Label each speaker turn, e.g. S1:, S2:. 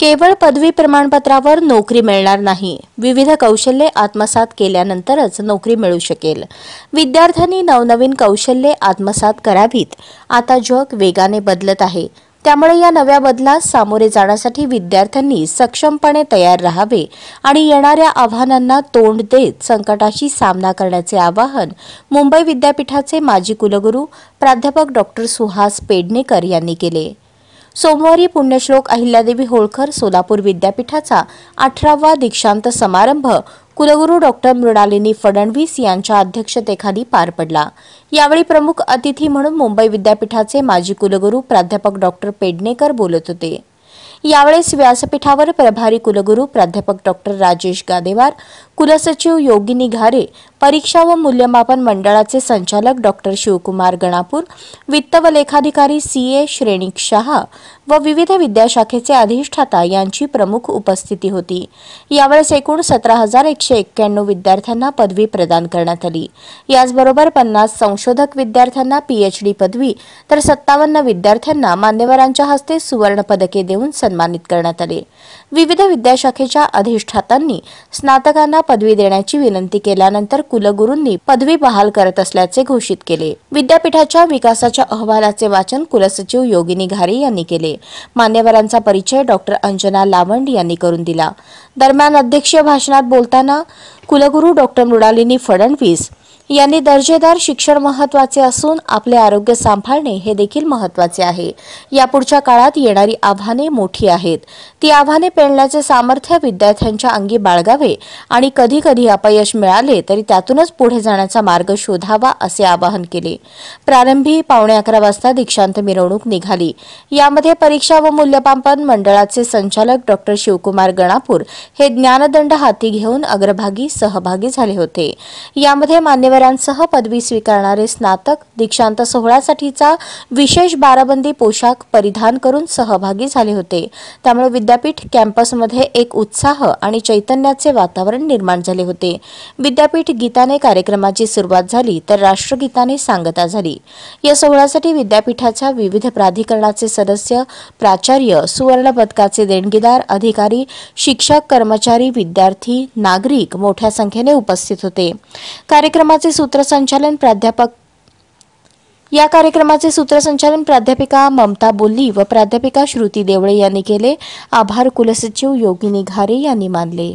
S1: केवळ पदवी प्रमाणपत्रावर नोकरी मिळणार नाही विविध कौशल्ये आत्मसात केल्यानंतरच नोकरी मिळू शकेल विद्यार्थ्यांनी नवनवीन कौशल्ये आत्मसात करावीत आता जग वेगाने बदलत आहे त्यामुळे या नव्या बदलास सामोरे जाण्यासाठी विद्यार्थ्यांनी सक्षमपणे तयार राहावे आणि येणाऱ्या आव्हानांना तोंड देत संकटाशी सामना करण्याचे आवाहन मुंबई विद्यापीठाचे माजी कुलगुरू प्राध्यापक डॉक्टर सुहास पेडणेकर यांनी केले सोमवारी पुण्यश्लोक अहिल्यादेवी होळकर सोलापूर विद्यापीठाचा अठरावा दीक्षांत समारंभ कुलगुरू डॉक्टर मृणालिनी फडणवीस यांच्या अध्यक्षतेखाली पार पडला यावेळी प्रमुख अतिथी म्हणून मुंबई विद्यापीठाचे माजी कुलगुरू प्राध्यापक डॉक्टर पेडणेकर बोलत होते यावेळेस व्यासपीठावर प्रभारी कुलगुरू प्राध्यापक डॉक्टर राजेश गादेवार कुलसचिव योगिनी घारे परीक्षा व मूल्यमापन मंडळाचे संचालक डॉक्टर शिवकुमार गणापूर वित्त व लेखाधिकारी सी ए श्रेणिक व विविध विद्याशाखेचे अधिष्ठाता यांची प्रमुख उपस्थिती होती यावेळेस एकूण सतरा हजार एकशे एक्क्याण्णव विद्यार्थ्यांना पदवी प्रदान करण्यात आली याचबरोबर पन्नास संशोधक विद्यार्थ्यांना पीएचडी पदवी तर सत्तावन्न विद्यार्थ्यांना मान्यवरांच्या हस्ते सुवर्ण पदके देऊन सन्मानित करण्यात आले विविध विद्याशाखेच्या अधिष्ठातांनी स्नातकांना पदवी देण्याची विनंती केल्यानंतर कुलगुरूंनी पदवी बहाल करत असल्याचे घोषित केले विद्यापीठाच्या विकासाच्या अहवालाचे वाचन कुलसचिव योगिनी घारे यांनी केले मान्यवरांचा परिचय डॉक्टर अंजना लावंड यांनी करून दिला दरम्यान अध्यक्षीय भाषणात बोलताना कुलगुरू डॉक्टर मृणालिनी फडणवीस यांनी दर्जेदार शिक्षण महत्वाचे असून आपले आरोग्य सांभाळणे हे देखील महत्वाचे आहे यापुढच्या काळात येणारी आव्हाने मोठी आहेत ती आव्हाने पेलण्याचे सामर्थ्य विद्यार्थ्यांच्या अंगी बाळगावे आणि कधी कधी अपयश मिळाले तरी त्यातूनच पुढे जाण्याचा मार्ग शोधावा असे आवाहन केले प्रारंभी पावणे अकरा वाजता दीक्षांत मिरवणूक निघाली यामध्ये परीक्षा व मूल्यमापन मंडळाचे संचालक डॉक्टर शिवकुमार गणापूर हे ज्ञानदंड हाती घेऊन अग्रभागी सहभागी झाले होते यामध्ये मान्यवर पदवी स्वीकारणारे स्नातक दीक्षांत सोहळ्यासाठीचा विशेष बाराबंदी पोशाख परिधान करून सहभागी झाले होते त्यामुळे विद्यापीठ कॅम्पसमध्ये एक उत्साह आणि चैतन्याचे वातावरण निर्माण झाले होते विद्यापीठ गीताने कार्यक्रमाची सुरुवात झाली तर राष्ट्रगीताने सांगता झाली या सोहळ्यासाठी विद्यापीठाच्या विविध प्राधिकरणाचे सदस्य प्राचार्य सुवर्ण पदकाचे देणगीदार अधिकारी शिक्षक कर्मचारी विद्यार्थी नागरिक मोठ्या संख्येने उपस्थित होते कार्यक्रमाचे कार्यक्रमाचे सूत्रसंचालन प्राध्यापक या कार्यक्रमाचे सूत्रसंचालन प्राध्यापिका ममता बोल्ली व प्राध्यापिका श्रुती देवळे यांनी केले आभार कुलसचिव योगिनी घारे यांनी मानले